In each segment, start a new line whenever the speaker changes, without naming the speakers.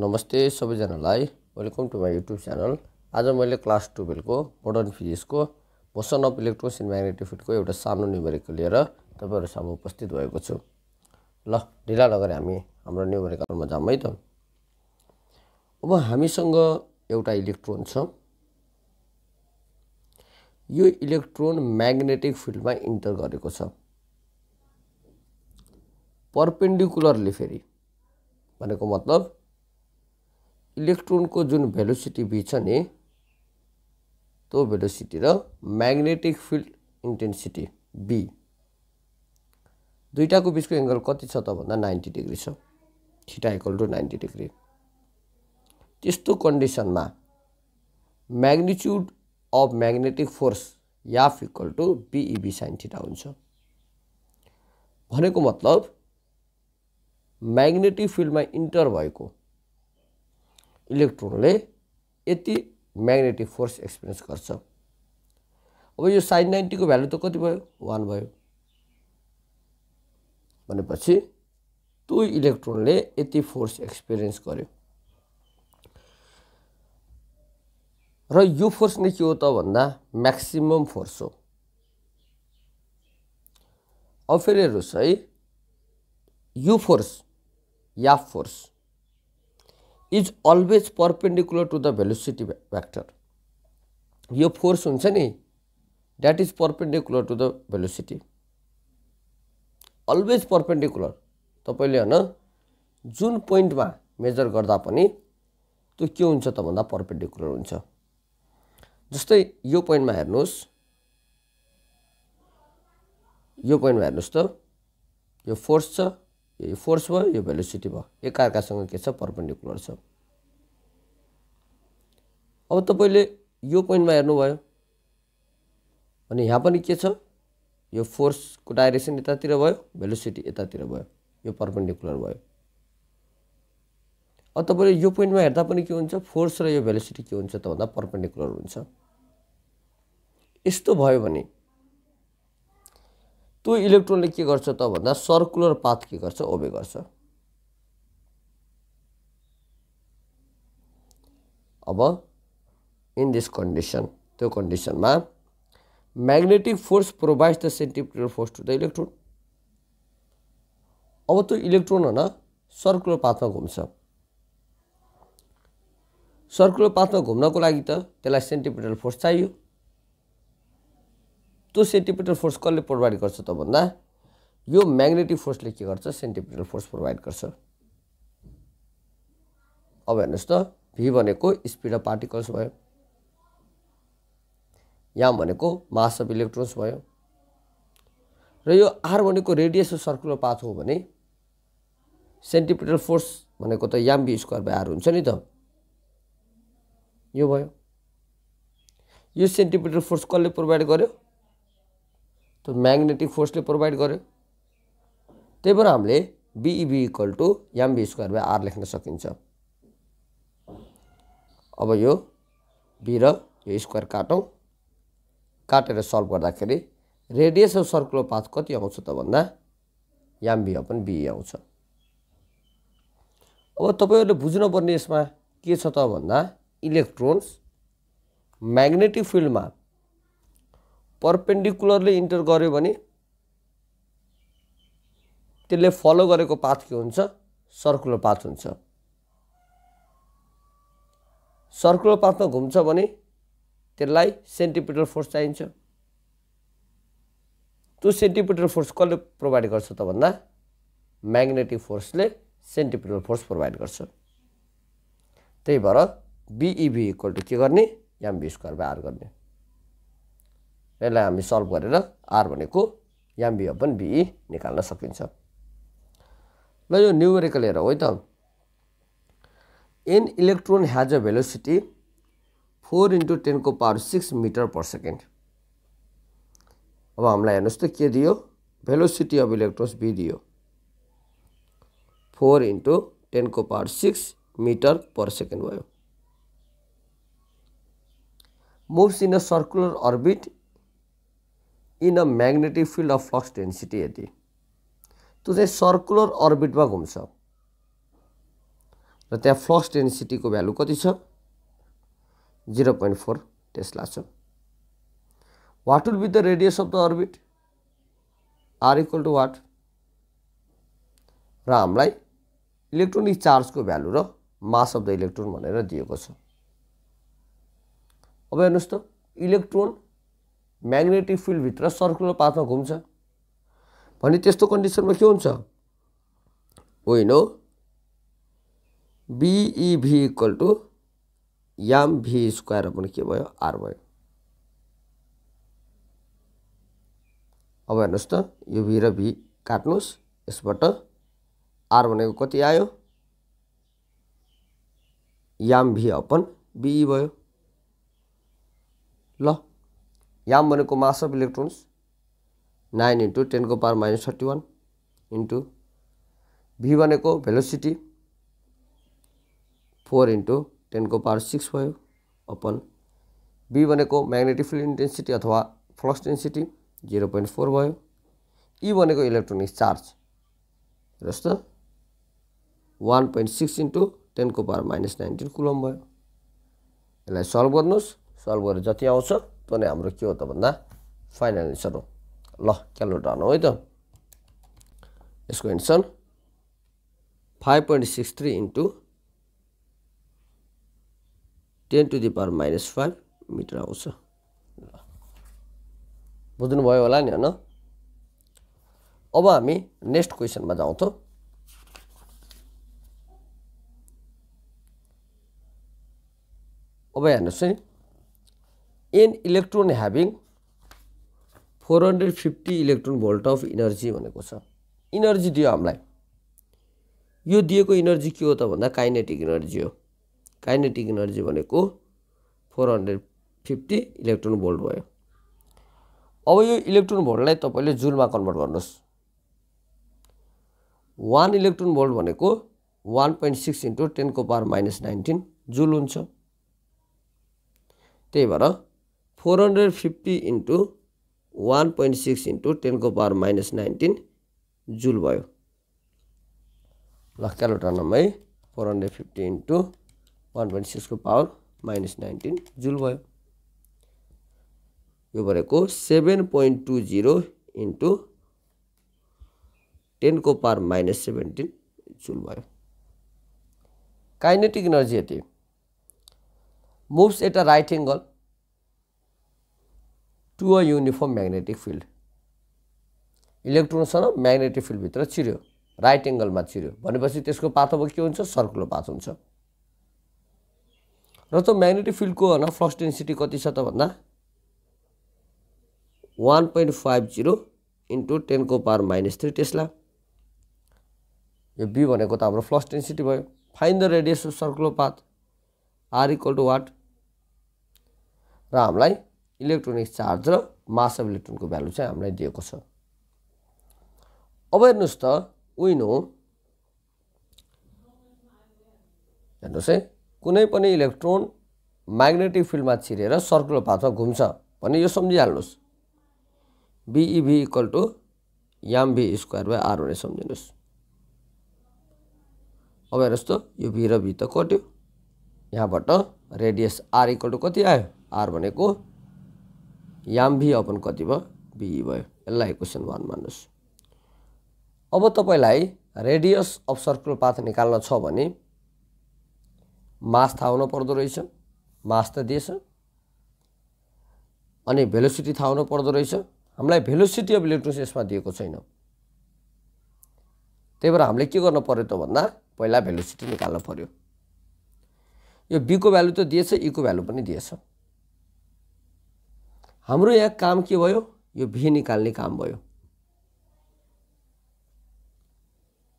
नमस्ते सबैजनालाई welcome to my YouTube channel आज मैले क्लास टुवेल्भको मोडर्न फिजिक्सको motion of electrons in magnetic फिल्डको एउटा सानो न्युमेरिकल लिएर तपाईँहरू सामु उपस्थित भएको छु ल ढिला नगरे हामी हाम्रो न्युमेरिकलमा जाऊँ है त अब हामीसँग एउटा इलेक्ट्रोन छ यो इलेक्ट्रोन म्याग्नेटिक फिल्डमा इन्टर गरेको छ पर्पेन्डिकुलरले फेरि भनेको मतलब इलेक्ट्रोनको जुन भेलोसिटी भी छ नि त्यो भेलोसिटी र म्याग्नेटिक फिल्ड इन्टेन्सिटी बी दुइटाको बिचको एङ्गल कति छ त भन्दा नाइन्टी डिग्री छ theta equal to ninety degree त्यस्तो कन्डिसनमा magnitude of magnetic force F equal to B e v sine theta हुन्छ भनेको मतलब म्याग्नेटिक फिल्डमा इन्टर भएको इलेक्ट्रोनले यति म्याग्नेटिक फोर्स एक्सपिरियन्स गर्छ अब यो साइन नाइन्टीको भ्यालु त कति भयो वान भयो भनेपछि त्यो इलेक्ट्रोनले यति फोर्स एक्सपिरियन्स गर्यो र यो फोर्स नै के हो त भन्दा म्याक्सिमम फोर्स हो अब फेरि हेर्नुहोस् है यो फोर्स या force is always perpendicular to the velocity vector यो फोर्स हुन्छ नि that is perpendicular to the velocity always perpendicular तपाईँले होइन जुन पोइन्टमा मेजर गर्दा पनि त्यो के हुन्छ त भन्दा पर्पेन्डिकुलर हुन्छ जस्तै यो पोइन्टमा हेर्नुहोस् यो पोइन्टमा हेर्नुहोस् त यो फोर्स छ यो फोर्स भयो यो भेलोसिटी भयो एकअर्कासँग के छ पर्पेन्डिकुलर छ अब तपाईँले यो पोइन्टमा हेर्नुभयो अनि यहाँ पनि के छ यो फोर्सको डाइरेक्सन यतातिर भयो भेलोसिटी यतातिर भयो यो पर्पेन्डिकुलर भयो अब तपाईँले यो पोइन्टमा हेर्दा पनि के हुन्छ फोर्स र यो भेलोसिटी के हुन्छ त भन्दा पर्पेन्डिकुलर हुन्छ यस्तो भयो भने त्यो इलेक्ट्रोनले के गर्छ त भन्दा सर्कुलर पाथ के गर्छ ओबे गर्छ अब इन दिस कन्डिसन त्यो कन्डिसनमा magnetic force provide the centripetal force to the electron अब त्यो इलेक्ट्रोन होइन सर्कुलर पाथमा घुम्छ सर्कुलर पाथमा घुम्नको लागि त त्यसलाई सेन्टिपिटल फोर्स चाहियो त्यो सेन्टिपिटल फोर्स कसले प्रोभाइड गर्छ त भन्दा यो म्याग्नेटिक फोर्सले के गर्छ सेन्टिपिटल फोर्स प्रोभाइड गर्छ अब हेर्नुहोस् त भी भनेको स्पिड अफ पार्टिकल्स भयो याम भनेको मास अफ इलेक्ट्रोन्स भयो र यो आर भनेको रेडियस अफ सर्कुलर पाथ हो भने सेन्टिपिटल फोर्स भनेको त m v square by r हुन्छ नि त यो भयो यो सेन्टिपिटल फोर्स कसले प्रोभाइड गर्यो मैग्नेटिक म्याग्नेटिक फोर्सले प्रोभाइड गर्यो त्यही भएर हामीले B e v equal to m v square by r लेख्न सकिन्छ अब यो बी र यो स्क्वायर काटौँ काटेर सल्भ गर्दाखेरि रेडियस अफ सर्कुलर पाथ कति आउँछ त भन्दा एमबी अपन बी e आउँछ अब तपाईँहरूले बुझ्नुपर्ने यसमा के छ त भन्दा इलेक्ट्रोन्स म्याग्नेटिक फिल्डमा पर्पेन्डिकुलरले इन्टर गर्यो भने त्यसले फलो गरेको पाथ के हुन्छ सर्कुलर पाथ हुन्छ सर्कुलर पाथमा घुम्छ भने त्यसलाई सेन्टिपिटर फोर्स चाहिन्छ त्यो सेन्टिपिटर फोर्स कसले प्रोभाइड गर्छ त भन्दा म्याग्नेटिक फोर्सले सेन्टिपिटर फोर्स प्रोभाइड गर्छ त्यही भएर बिइभी इक्वल टु के गर्ने एमबी स्क्वायर आर गर्ने यसलाई हामी सल्भ गरेर आर भनेको याम्बी अपन बिई निकाल्न सकिन्छ ल यो न्युमेरिकल हेर है त an electron has a velocity four into टेनको power six metre per second अब हामीलाई हेर्नुहोस् त के दियो भेलोसिटी अफ इलेक्ट्रोन्स बी दियो फोर इन्टु टेनको power six metre per second भयो moves in a circular orbit in a magnetic field of flux density यति त्यो चाहिँ सर्कुलर अर्बिटमा घुम्छ र त्यहाँ फ्लक्स डेन्सिटीको भ्यालु कति छ जिरो पोइन्ट फोर टेस्ला छ what will be the radius of the orbit r equal to what र हामीलाई इलेक्ट्रोनिक चार्जको भ्यालु र मास अफ द इलेक्ट्रोन भनेर दिएको छ अब हेर्नुहोस् त इलेक्ट्रोन म्याग्नेटिक फिल्डभित्र सर्कुलर पाथमा घुम्छ भने त्यस्तो कन्डिसनमा के हुन्छ होइन B e v equal to m v square पनि के भयो आर भयो अब हेर्नुहोस् त यो भी र भी काट्नुहोस् यसबाट आर भनेको कति आयो याम भी अपन बिई e भयो ल याम भनेको mass of electrons nine into टेनको power minus thirty one into v भनेको भेलोसिटी फोर इन्टु टेनको पावर सिक्स भयो अपन बी भनेको म्याग्नेटिक फिल्ड इन्टेन्सिटी अथवा flux density zero point four भयो ई e भनेको इलेक्ट्रोनिक चार्ज जस्तो वान पोइन्ट सिक्स इन्टु टेनको पावर माइनस नाइन्टिन कुलम भयो यसलाई सल्भ गर्नुहोस् सल्भ गरेर जति आउँछ पनि हाम्रो के हो त भन्दा फाइनल एन्सर हो ल क्यालकुलेटर हानु है त यसको answer five point six three into ten to the power minus five metre आउँछ ल बुझ्नुभयो होला नि होइन अब हामी नेक्स्ट क्वेसनमा जाउँथ्यौँ अब हेर्नुहोस् है an electron having four hundred fifty electron volt of energy भनेको छ इनर्जी दियो हामीलाई यो दिएको इनर्जी के हो त भन्दा काइनेटिक इनर्जी हो काइनेटिक इनर्जी भनेको four hundred fifty electron volt भयो अब यो इलेक्ट्रोन भोल्टलाई तपाईँले जुलमा कन्भर्ट गर्नुहोस् वान इलेक्ट्रोन भोल्ट भनेको वान पोइन्ट सिक्स इन्टु टेनको पावर माइनस नाइन्टिन जुल हुन्छ त्यही भएर four hundred fifty into one point six into ten को पावर माइनस नाइन्टीन जुल भो ल क्यालुटनम four hundred fifty into one one six को पावर माइनस नाइन्टीन जुल भो यो भनेको seven point two into ten को पावर माइनस सेवेन्टीन जुल भो काइनेटिक इनर्जी ये moves at a right angle to a uniform magnetic field इलेक्ट्रोनसँग म्याग्नेटिक फिल्डभित्र चिर्यो राइट एङ्गलमा चिर्यो भनेपछि त्यसको पाथ अब के हुन्छ सर्कुलर पाथ हुन्छ र त्यो म्याग्नेटिक फिल्डको होइन फ्लक्स डेन्सिटी कति छ त भन्दा one point five zero into टेनको पावर माइनस थ्री टेस्ला यो बी भनेको त हाम्रो फ्लक्स डेन्सिटी भयो find the radius circular path r equal to what र हामीलाई इलेक्ट्रोनिक चार्ज र मास अफ इलेक्ट्रोनको भ्यालु चाहिँ हामीलाई दिएको छ अब हेर्नुहोस् त उइनो हेर्नुहोस् है कुनै पनि इलेक्ट्रोन म्याग्नेटिक फिल्डमा छिरेर सर्कुलर पाथमा घुम्छ भने यो सम्झिहाल्नुहोस् बिइभी इक्वल टु यम भी स्क्वायर बाई आर भनेर सम्झिनुहोस् अब हेर्नुहोस् त यो भी र भी त कट्यो यहाँबाट रेडियस आर इक्वल टु कति आयो आर भनेको याम भी अपन कति भयो बिई भयो यसलाई क्वेसन वान मान्नुहोस् अब तपाईँलाई रेडियस अफ सर्कुलर पाथ निकाल्न छ भने मास थाहा हुनु पर्दो रहेछ मास त दिएछ अनि भेलोसिटी थाहा हुनु पर्दो रहेछ हामीलाई भेलोसिटी अफ इलेक्ट्रोन्स यसमा दिएको छैन त्यही भएर हामीले के गर्नु पऱ्यो त भन्दा पहिला भेलोसिटी निकाल्नु पऱ्यो यो बीको भ्यालु त दिएछ इको e भ्यालु पनि दिएछ हाम्रो यहाँ काम के भयो यो भी निकाल्ने काम भयो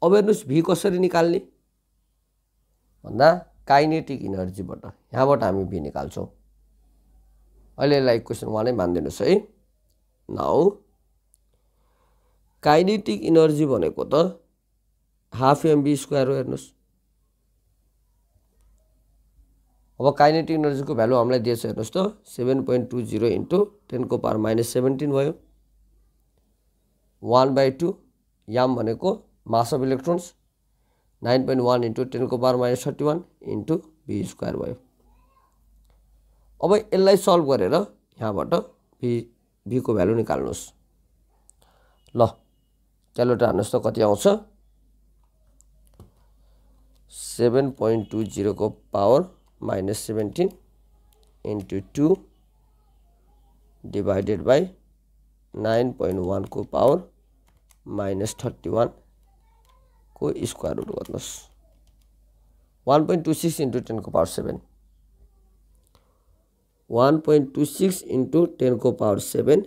अब हेर्नुहोस् भी कसरी निकाल्ने भन्दा काइनेटिक इनर्जीबाट यहाँबाट हामी भी निकाल्छौँ अहिले यसलाई क्वेसन उहाँले मानिदिनुहोस् है नाउ काइनेटिक इनर्जी भनेको त हाफ एमबी स्क्वायर हो हेर्नुहोस् अब काइनेटिक इनर्जीको भ्यालु हामीलाई दिएछ हेर्नुहोस् त seven point two zero into टेनको पावर माइनस सेभेन्टिन भयो वान बाई टू याम भनेको mass of electrons nine point one into टेनको power minus thirty one into v square भयो अब यसलाई सल्भ गरेर यहाँबाट भी भीको भ्यालु निकाल्नुहोस् ल क्यालकुलेटर हेर्नुहोस् त कति आउँछ सेभेन पोइन्ट टू जिरोको power minus 17 into 2 divided by 9.1 को पावर माइनस 31 को स्क्वायर रुट गर्नुहोस् 1.26 पोइन्ट 10 सिक्स पावर 7 1.26 पोइन्ट 10 को पावर 7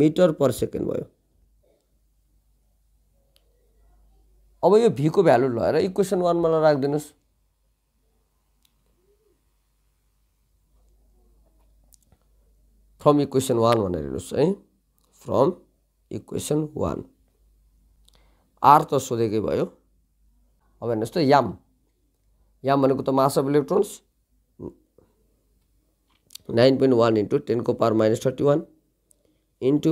मिटर पर सेकेन्ड भयो अब यो को भ्यालु लगाएर इक्वेसन मा राख्दिनुस् फ्रम इक्वेसन वान भनेर हेर्नुहोस् है फ्रम इक्वेसन वान आर त सोधेकै भयो अब हेर्नुहोस् त याम याम भनेको त mass of electrons nine point one into टेनको power minus thirty one into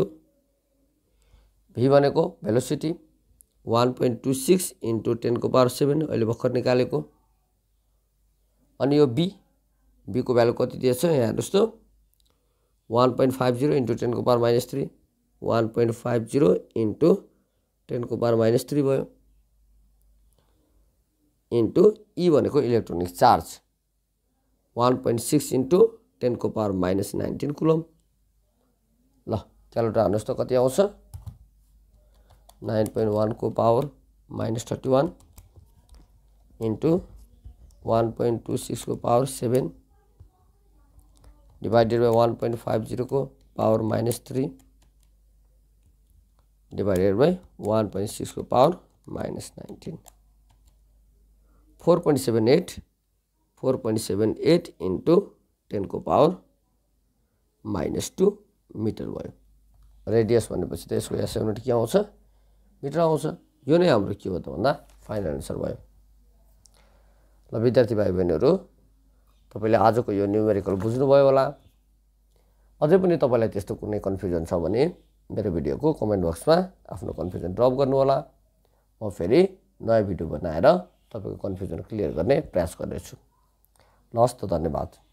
v भनेको velocity one point two six into टेनको पावर सेभेन अहिले भर्खर निकालेको अनि यो बी बीको भ्यालु कति दिएछ यहाँ हेर्नुहोस् त one point five zero into टेनको power minus three one point five zero into टेनको पावर माइनस थ्री भयो इन्टु ई e भनेको electronic charge one point six into टेनको पावर माइनस नाइन्टिन कुलम ल क्यालकुलेटर हाल्नुहोस् त कति आउँछ नाइन पोइन्ट वानको power minus thirty one into one point two सिक्सको power seven divided by one point five जिरोको power minus three divided by one point सिक्सको power minus nineteen four point seven eight four point seven eight into टेनको power minus two metre भयो radius भनेपछि त यसको S unit के आउँछ metre आउँछ यो नै हाम्रो के हो त भन्दा फाइनल एन्सर भयो ल विद्यार्थी भाइ बहिनीहरू तपाईँले आजको यो न्युमेरिकल बुझ्नुभयो होला अझै पनि तपाईँलाई त्यस्तो कुनै कन्फ्युजन छ भने मेरो भिडियोको कमेन्ट बक्समा आफ्नो कन्फ्युजन ड्रप गर्नुहोला म फेरि नयाँ भिडियो बनाएर तपाईँको कन्फ्युजन क्लियर गर्ने प्रयास गर्नेछु हस् त धन्यवाद